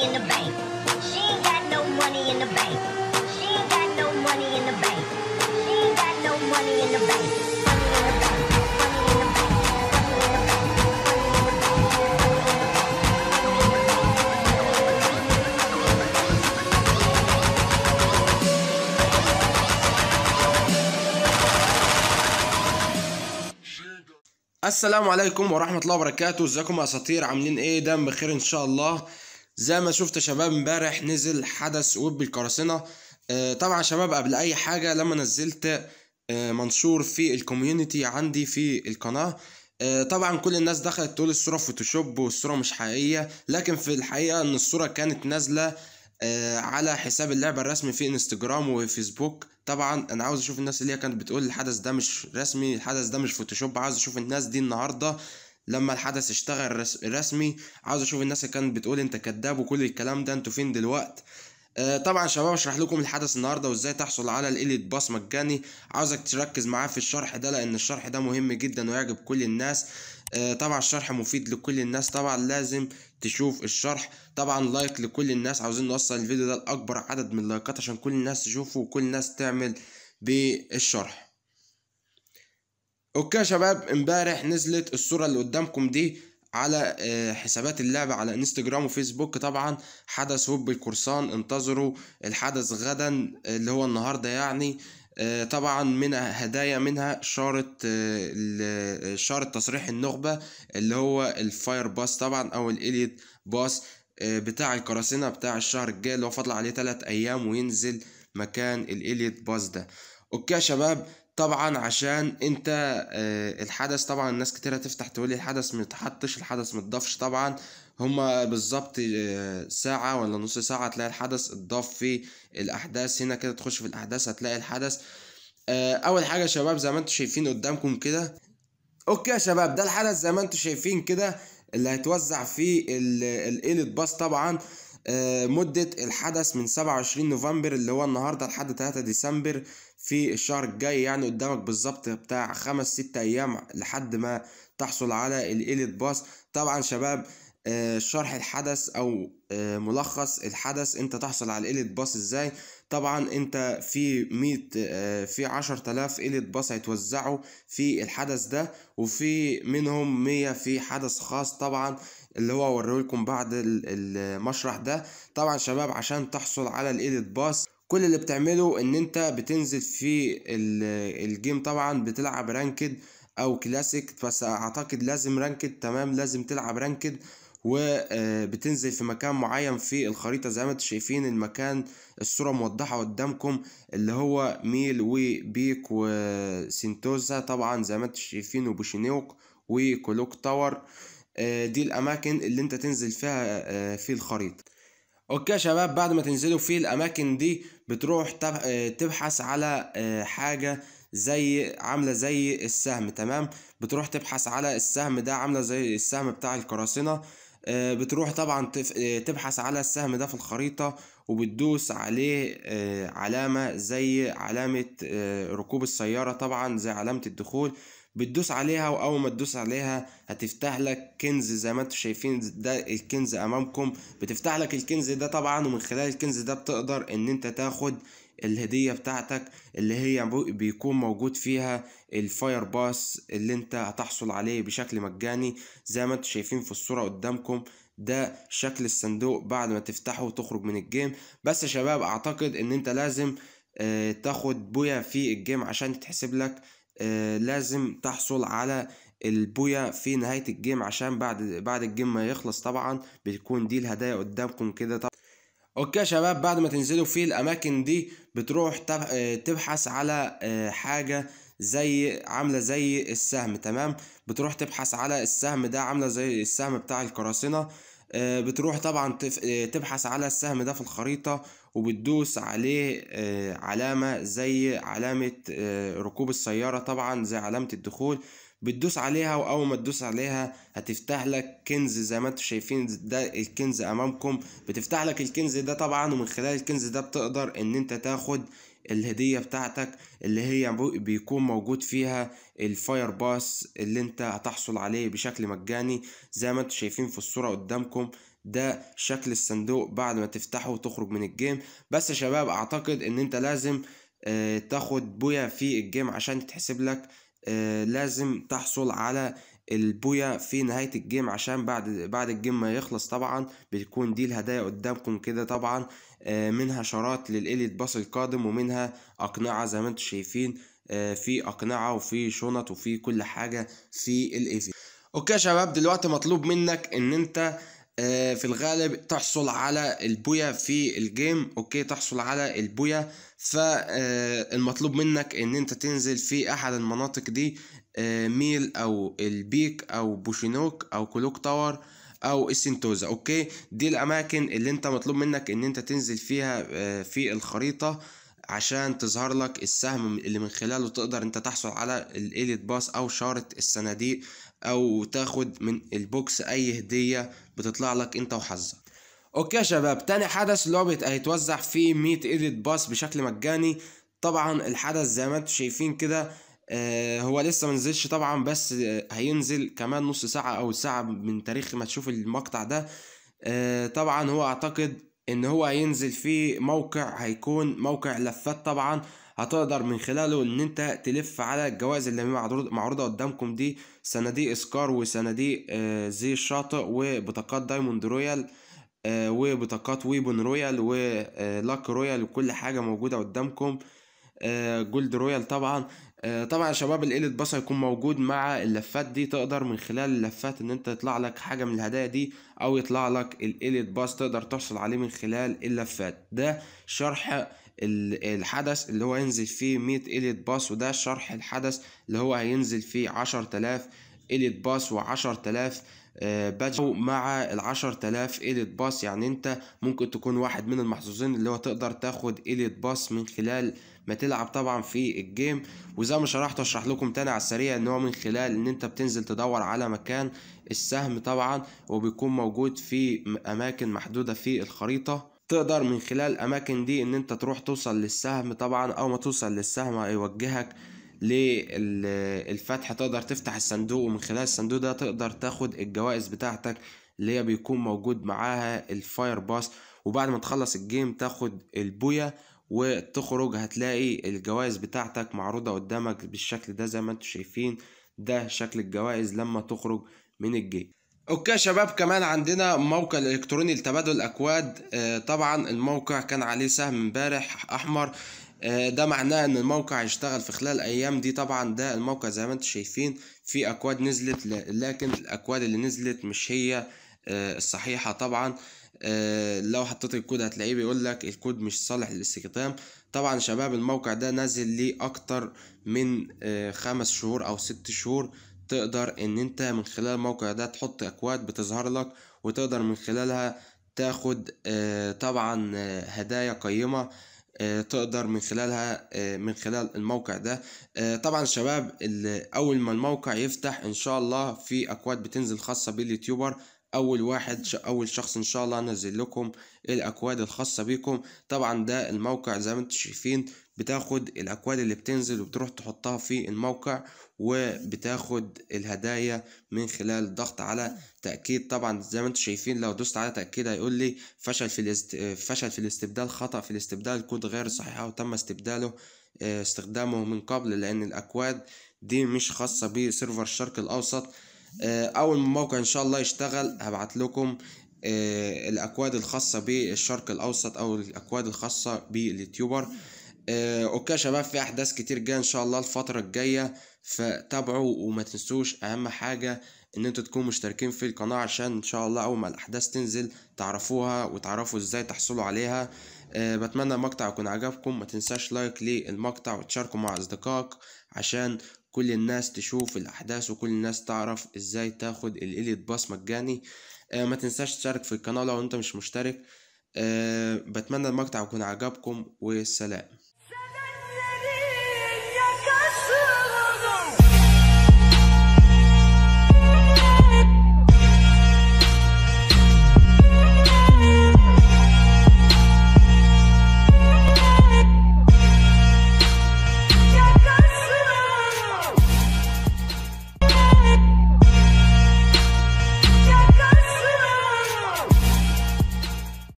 money in the bank. She ain't got no money in the bank. She ain't got no money in the bank. She ain't got no money in the bank. السلام عليكم ورحمة الله وبركاته ازيكم يا اساطير عاملين ايه دم بخير ان شاء الله زي ما شفت شباب امبارح نزل حدث ويب القراصنه آه، طبعا شباب قبل اي حاجه لما نزلت آه، منشور في الكوميونتي عندي في القناه آه، طبعا كل الناس دخلت تقول الصوره فوتوشوب والصوره مش حقيقيه لكن في الحقيقه ان الصوره كانت نازله على حساب اللعبه الرسمي في انستجرام وفيسبوك طبعا انا عاوز اشوف الناس اللي هي كانت بتقول الحدث ده مش رسمي الحدث ده مش فوتوشوب عاوز اشوف الناس دي النهارده لما الحدث اشتغل رسمي عاوز اشوف الناس اللي كانت بتقول انت كذاب وكل الكلام ده انتوا فين دلوقت آه، طبعا شباب اشرح لكم الحدث النهارده وازاي تحصل على الاليت باس مجاني عاوزك تركز معاه في الشرح ده لان الشرح ده مهم جدا ويعجب كل الناس آه، طبعا الشرح مفيد لكل الناس طبعا لازم تشوف الشرح طبعا لايك لكل الناس عاوزين نوصل الفيديو ده لاكبر عدد من اللايكات عشان كل الناس تشوفه وكل الناس تعمل بالشرح اوكي يا شباب امبارح نزلت الصوره اللي قدامكم دي على آه، حسابات اللعبة على انستجرام وفيسبوك طبعا حدث هوب القرصان انتظروا الحدث غدا اللي هو النهاردة يعني آه، طبعا من هدايا منها شارة آه، شارة تصريح النخبة اللي هو الفاير باس طبعا او الاليت باس بتاع القراصنة بتاع الشهر الجاي اللي هو فضل عليه تلات ايام وينزل مكان الاليت باس ده اوكي يا شباب طبعا عشان انت آه، الحدث طبعا الناس كتير هتفتح تقول لي الحدث متحطش الحدث متضافش طبعا هما بالظبط آه، ساعة ولا نص ساعة هتلاقي الحدث اتضاف في الأحداث هنا كده تخش في الأحداث هتلاقي الحدث آه، أول حاجة يا شباب زي ما انتم شايفين قدامكم كده اوكي يا شباب ده الحدث زي ما انتم شايفين كده اللي هيتوزع في الإيلت باس طبعا آه، مدة الحدث من 27 نوفمبر اللي هو النهاردة لحد 3 ديسمبر في الشهر الجاي يعني قدامك بالظبط بتاع خمس ست أيام لحد ما تحصل على الإيليت باس طبعا شباب آه، شرح الحدث او آه، ملخص الحدث انت تحصل على الاليت باس ازاي طبعا انت في 100 في 10000 اليت باس هيتوزعوا في الحدث ده وفي منهم 100 في حدث خاص طبعا اللي هو لكم بعد المشرح ده طبعا شباب عشان تحصل على الايديت باس كل اللي بتعمله ان انت بتنزل في الجيم طبعا بتلعب رانكد او كلاسيك بس اعتقد لازم رانكد تمام لازم تلعب رانكد وبتنزل آه، في مكان معين في الخريطة زي ما انتم شايفين المكان الصورة موضحة قدامكم اللي هو ميل وبيك وسنتوزا طبعا زي ما انتم شايفين وبوشينيوك وكلوك تاور آه، دي الاماكن اللي انت تنزل فيها آه، في الخريطه اوكي يا شباب بعد ما تنزلوا في الاماكن دي بتروح آه، تبحث على حاجه زي عامله زي السهم تمام بتروح تبحث على السهم ده عامله زي السهم بتاع القراصنه بتروح طبعا تبحث على السهم ده في الخريطة وبتدوس عليه علامة زي علامة ركوب السيارة طبعا زي علامة الدخول بتدوس عليها واول ما تدوس عليها هتفتح لك كنز زي ما انتم شايفين ده الكنز امامكم بتفتح لك الكنز ده طبعا ومن خلال الكنز ده بتقدر ان انت تاخد الهدية بتاعتك اللي هي بيكون موجود فيها الفاير باس اللي انت هتحصل عليه بشكل مجاني زي ما انتم شايفين في الصورة قدامكم ده شكل الصندوق بعد ما تفتحه وتخرج من الجيم بس يا شباب اعتقد ان انت لازم آه، تاخد بويا في الجيم عشان تتحسب لك لازم تحصل على البويا في نهاية الجيم عشان بعد بعد الجيم ما يخلص طبعا بتكون دي الهدايا قدامكم كده طبعا اوكي يا شباب بعد ما تنزلوا في الاماكن دي بتروح تبحث على آه، حاجة زي عاملة زي السهم تمام بتروح تبحث على السهم ده عاملة زي السهم بتاع القراصنة آه، بتروح طبعا آه، تبحث على السهم ده في الخريطة وبتدوس عليه آه، علامة زي علامة آه، ركوب السيارة طبعا زي علامة الدخول بتدوس عليها واول ما تدوس عليها هتفتح لك كنز زي ما انتم شايفين ده الكنز امامكم بتفتح لك الكنز ده طبعا ومن خلال الكنز ده بتقدر ان انت تاخد الهدية بتاعتك اللي هي بيكون موجود فيها الفاير باس اللي انت هتحصل عليه بشكل مجاني زي ما انتم شايفين في الصورة قدامكم ده شكل الصندوق بعد ما تفتحه وتخرج من الجيم بس يا شباب اعتقد ان انت لازم آه، تاخد بويا في الجيم عشان تتحسب لك آه، لازم تحصل على البويا في نهاية الجيم عشان بعد بعد الجيم ما يخلص طبعا بتكون دي الهدايا قدامكم كده طبعا آه، منها شرات للإليت باص القادم ومنها أقنعة زي ما انتم شايفين في أقنعة وفي شنط وفي كل حاجة في الإيفي اوكي يا شباب دلوقتي مطلوب منك ان انت آه، في الغالب تحصل على البويا في الجيم اوكي تحصل على البويا فالمطلوب آه، منك ان انت تنزل في احد المناطق دي آه، ميل او البيك او بوشينوك او كلوك تاور او السنتوزا اوكي دي الاماكن اللي انت مطلوب منك ان انت تنزل فيها في الخريطة عشان تظهر لك السهم اللي من خلاله تقدر انت تحصل على الاليت باس او شارة الصناديق او تاخد من البوكس اي هديه بتطلع لك انت وحظك اوكي يا شباب تاني حدث اللي هو هيتوزع فيه 100 ايديت باس بشكل مجاني طبعا الحدث زي ما انتم شايفين كده آه، هو لسه منزلش طبعا بس آه، هينزل كمان نص ساعه او ساعه من تاريخ ما تشوف المقطع ده آه، طبعا هو اعتقد ان هو هينزل في موقع هيكون موقع لفات طبعا هتقدر من خلاله ان انت تلف على الجوائز اللي معروضه قدامكم دي صناديق اسكار وصناديق آه، زي الشاطئ وبطاقات دايموند رويال آه، وبطاقات ويبون رويال ولاك آه، رويال وكل حاجه موجوده قدامكم جولد رويال طبعا طبعا يا شباب الاليت باص هيكون موجود مع اللفات دي تقدر من خلال اللفات ان انت يطلع لك حاجه من الهدايا دي او يطلع لك الاليت باص تقدر تحصل عليه من خلال اللفات ده شرح الحدث اللي هو ينزل فيه 100 إليت باس وده شرح الحدث اللي هو هينزل فيه 10000 إليت باس و10000 بادج مع ال 10000 إليت باس يعني أنت ممكن تكون واحد من المحظوظين اللي هو تقدر تاخد إليت باس من خلال ما تلعب طبعا في الجيم وزي ما شرحت اشرح لكم تاني على السريع ان هو من خلال ان انت بتنزل تدور على مكان السهم طبعا وبيكون موجود في اماكن محدودة في الخريطة تقدر من خلال الاماكن دي ان انت تروح توصل للسهم طبعا او ما توصل للسهم هيوجهك للفتح تقدر تفتح الصندوق ومن خلال الصندوق ده تقدر تاخد الجوائز بتاعتك اللي هي بيكون موجود معاها الفاير باس وبعد ما تخلص الجيم تاخد البويا وتخرج هتلاقي الجوائز بتاعتك معروضة قدامك بالشكل ده زي ما انتم شايفين ده شكل الجوائز لما تخرج من الجيم اوكي شباب كمان عندنا موقع الالكتروني لتبادل الاكواد آه، طبعا الموقع كان عليه سهم امبارح احمر آه، ده معناه ان الموقع هيشتغل في خلال الايام دي طبعا ده الموقع زي ما انتم شايفين في اكواد نزلت لكن الاكواد اللي نزلت مش هي آه، الصحيحه طبعا لو حطيت الكود هتلاقيه بيقول لك الكود مش صالح للاستخدام طبعا شباب الموقع ده نازل لي اكتر من خمس شهور او ست شهور تقدر ان انت من خلال الموقع ده تحط اكواد بتظهر لك وتقدر من خلالها تاخد آه، طبعا آه، هدايا قيمة آه، تقدر من خلالها من خلال الموقع ده طبعا الشباب اول ما الموقع يفتح ان شاء الله في اكواد بتنزل خاصة باليوتيوبر اول واحد اول شخص ان شاء الله انزل لكم الاكواد الخاصه بيكم طبعا ده الموقع زي ما انتم شايفين بتاخد الاكواد اللي بتنزل وبتروح تحطها في الموقع وبتاخد الهدايا من خلال الضغط على تاكيد طبعا زي ما انتم شايفين لو دوست على تاكيد هيقول لي فشل في الاست... فشل في الاستبدال خطا في الاستبدال كود غير صحيح او تم استبداله آه، استخدامه من قبل لان الاكواد دي مش خاصه بسيرفر الشرق الاوسط آه، اول ما الموقع ان شاء الله يشتغل هبعت لكم آه، الاكواد الخاصه بالشرق الاوسط او الاكواد الخاصه باليوتيوبر آه، اوكي شباب في احداث كتير جايه ان شاء الله الفتره الجايه فتابعوا وما تنسوش اهم حاجه ان انتوا تكونوا مشتركين في القناه عشان ان شاء الله اول ما الاحداث تنزل تعرفوها وتعرفوا ازاي تحصلوا عليها أه بتمنى المقطع يكون عجبكم ما تنساش لايك للمقطع وتشاركوا مع اصدقائك عشان كل الناس تشوف الأحداث وكل الناس تعرف إزاي تاخد الإليت باس مجاني آه ما تنساش تشترك في القناة لو أنت مش مشترك آه بتمنى المقطع يكون عجبكم والسلام